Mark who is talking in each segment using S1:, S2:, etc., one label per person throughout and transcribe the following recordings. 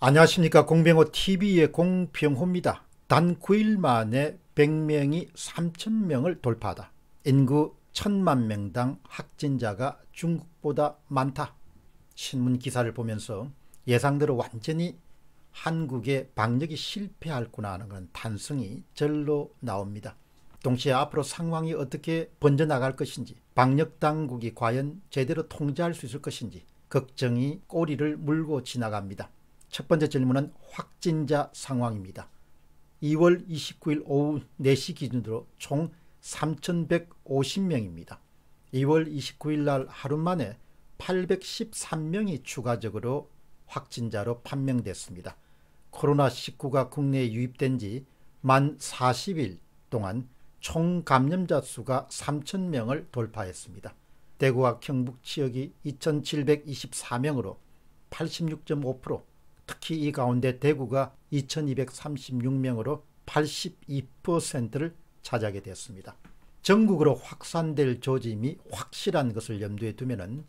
S1: 안녕하십니까 공병호 TV의 공병호입니다. 단 9일 만에 100명이 3천명을 돌파하다. 인구 1천만 명당 확진자가 중국보다 많다. 신문 기사를 보면서 예상대로 완전히 한국의 방역이 실패할구나 하는 그런 탄성이 절로 나옵니다. 동시에 앞으로 상황이 어떻게 번져나갈 것인지 방역당국이 과연 제대로 통제할 수 있을 것인지 걱정이 꼬리를 물고 지나갑니다. 첫 번째 질문은 확진자 상황입니다. 2월 29일 오후 4시 기준으로 총 3,150명입니다. 2월 29일 날 하루 만에 813명이 추가적으로 확진자로 판명됐습니다. 코로나19가 국내에 유입된 지 만 40일 동안 총 감염자 수가 3,000명을 돌파했습니다. 대구와 경북 지역이 2,724명으로 86.5% 특히 이 가운데 대구가 2236명으로 82%를 차지하게 되었습니다. 전국으로 확산될 조짐이 확실한 것을 염두에 두면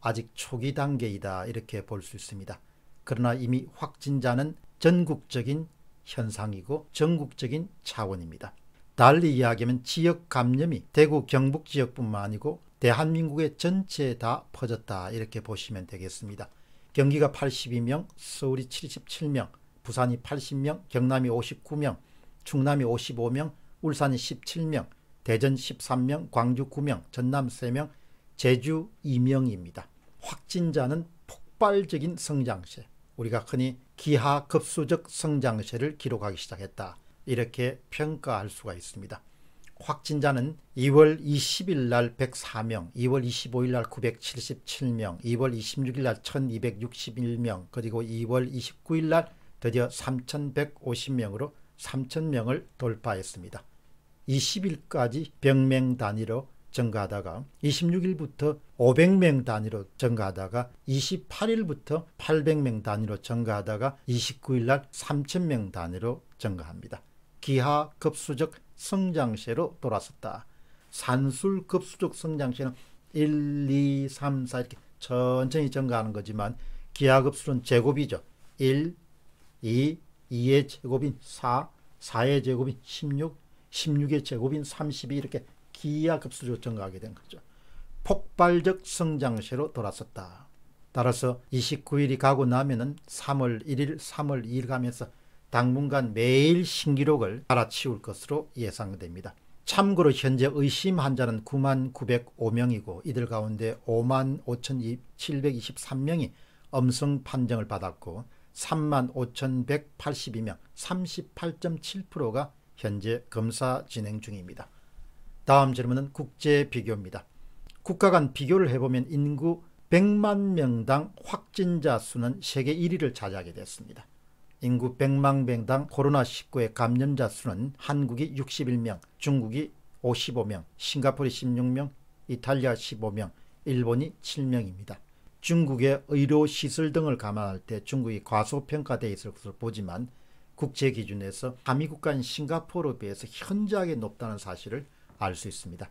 S1: 아직 초기 단계이다 이렇게 볼 수 있습니다. 그러나 이미 확진자는 전국적인 현상이고 전국적인 차원입니다. 달리 이야기하면 지역 감염이 대구 경북 지역뿐만 아니고 대한민국의 전체에 다 퍼졌다 이렇게 보시면 되겠습니다. 경기가 82명, 서울이 77명, 부산이 80명, 경남이 59명, 충남이 55명, 울산이 17명, 대전 13명, 광주 9명, 전남 3명, 제주 2명입니다. 확진자는 폭발적인 성장세, 우리가 흔히 기하급수적 성장세를 기록하기 시작했다. 이렇게 평가할 수가 있습니다. 확진자는 2월 20일 날 104명, 2월 25일 날 977명, 2월 26일 날 1261명, 그리고 2월 29일 날 드디어 3150명으로 3000명을 돌파했습니다. 20일까지 100명 단위로 증가하다가 26일부터 500명 단위로 증가하다가 28일부터 800명 단위로 증가하다가 29일 날 3000명 단위로 증가합니다. 기하 급수적 성장세로 돌아섰다. 산술 급수적 성장세는 1, 2, 3, 4 이렇게 천천히 증가하는 거지만 기하급수는 제곱이죠. 1, 2, 2의 제곱인 4, 4의 제곱인 16, 16의 제곱인 32 이렇게 기하급수로 증가하게 된 거죠. 폭발적 성장세로 돌아섰다. 따라서 29일이 가고 나면은 3월 1일, 3월 2일 가면서 당분간 매일 신기록을 갈아치울 것으로 예상됩니다. 참고로 현재 의심 환자는 9만 905명이고 이들 가운데 5만 5,723명이 엄성 판정을 받았고 3만 5,182명 38.7%가 현재 검사 진행 중입니다. 다음 질문은 국제 비교입니다. 국가 간 비교를 해보면 인구 100만 명당 확진자 수는 세계 1위를 차지하게 됐습니다. 인구 100만 명당 코로나19의 감염자 수는 한국이 61명, 중국이 55명, 싱가포르 16명, 이탈리아 15명, 일본이 7명입니다. 중국의 의료시설 등을 감안할 때 중국이 과소평가되어 있을 것을 보지만 국제 기준에서 한미국 간 싱가포르에 비해서 현저하게 높다는 사실을 알 수 있습니다.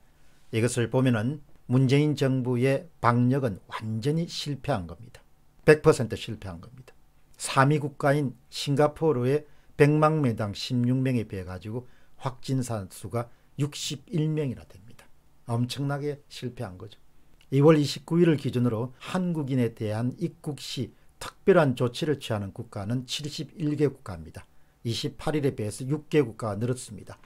S1: 이것을 보면 문재인 정부의 방역은 완전히 실패한 겁니다. 100% 실패한 겁니다. 3위 국가인 싱가포르의 100만 매당 16명에 비해 가지고 확진자 수가 6 1명이라 됩니다. 엄청나게 실패한 거죠. 2월 29일을 기준으로 한국인에 대한 입국 시 특별한 조치를 취하는 국가는 71개 국가입니다. 28일에 비해서 6개 국가가 늘었습니다.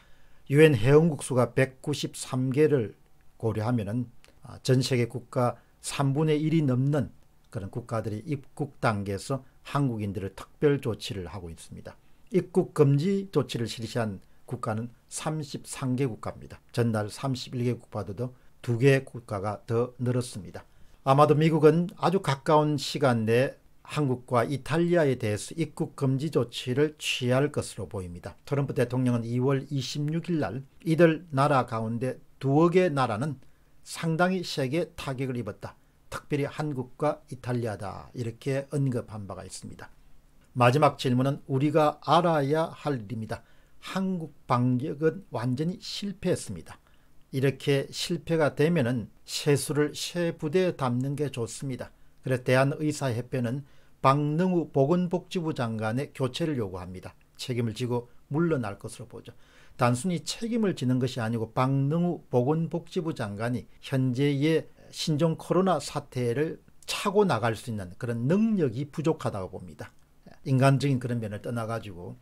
S1: 유엔 회원국 수가 193개를 고려하면 아, 전 세계 국가 3분의 1이 넘는 그런 국가들이 입국 단계에서 한국인들을 특별 조치를 하고 있습니다. 입국 금지 조치를 실시한 국가는 33개 국가입니다. 전날 31개 국가보다 2개 국가가 더 늘었습니다. 아마도 미국은 아주 가까운 시간 내에 한국과 이탈리아에 대해서 입국 금지 조치를 취할 것으로 보입니다. 트럼프 대통령은 2월 26일 날 이들 나라 가운데 두어 개 나라는 상당히 세게 타격을 입었다. 특별히 한국과 이탈리아다 이렇게 언급한 바가 있습니다. 마지막 질문은 우리가 알아야 할 일입니다. 한국 방역은 완전히 실패했습니다. 이렇게 실패가 되면은 세수를 새 부대에 담는 게 좋습니다. 그래 대한의사협회는 박능우 보건복지부 장관의 교체를 요구합니다. 책임을 지고 물러날 것으로 보죠. 단순히 책임을 지는 것이 아니고 박능우 보건복지부 장관이 현재의 신종 코로나 사태를 차고 나갈 수 있는 그런 능력이 부족하다고 봅니다. 인간적인 그런 면을 떠나가지고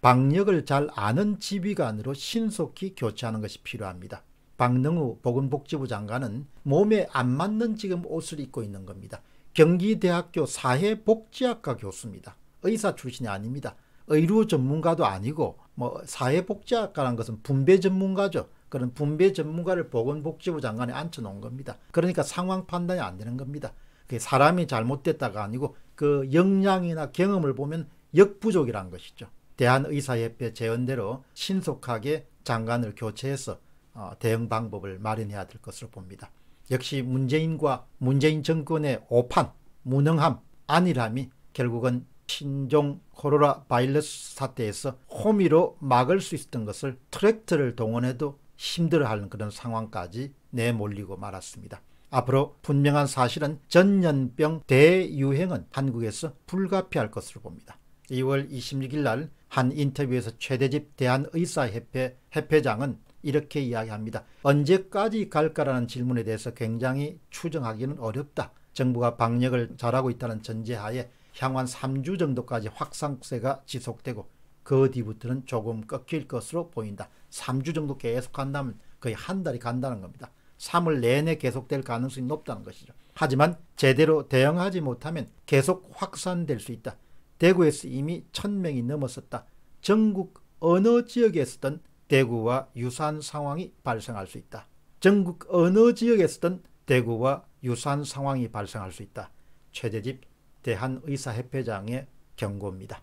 S1: 방역을 잘 아는 지휘관으로 신속히 교체하는 것이 필요합니다. 박능우 보건복지부 장관은 몸에 안 맞는 지금 옷을 입고 있는 겁니다. 경기대학교 사회복지학과 교수입니다. 의사 출신이 아닙니다. 의료 전문가도 아니고 뭐 사회복지학과라는 것은 분배 전문가죠. 그런 분배 전문가를 보건복지부 장관에 앉혀놓은 겁니다. 그러니까 상황 판단이 안 되는 겁니다. 그게 사람이 잘못됐다가 아니고 그 역량이나 경험을 보면 역부족이란 것이죠. 대한의사협회 제언대로 신속하게 장관을 교체해서 어, 대응 방법을 마련해야 될 것으로 봅니다. 역시 문재인과 문재인 정권의 오판, 무능함, 안일함이 결국은 신종 코로나 바이러스 사태에서 호미로 막을 수 있었던 것을 트랙터를 동원해도 힘들어하는 그런 상황까지 내몰리고 말았습니다. 앞으로 분명한 사실은 전염병 대유행은 한국에서 불가피할 것으로 봅니다. 2월 26일 날 한 인터뷰에서 최대집 대한의사협회 협회장은 이렇게 이야기합니다. 언제까지 갈까라는 질문에 대해서 굉장히 추정하기는 어렵다. 정부가 방역을 잘하고 있다는 전제하에 향후 3주 정도까지 확산세가 지속되고 그 뒤부터는 조금 꺾일 것으로 보인다. 3주 정도 계속 한다면 거의 한 달이 간다는 겁니다. 3월 내내 계속될 가능성이 높다는 것이죠. 하지만 제대로 대응하지 못하면 계속 확산될 수 있다. 대구에서 이미 1000명이 넘었었다. 전국 어느 지역에 서든 대구와 유사한 상황이 발생할 수 있다. 전국 어느 지역에 서든 대구와 유사한 상황이 발생할 수 있다. 최재집 대한의사협회장의 경고입니다.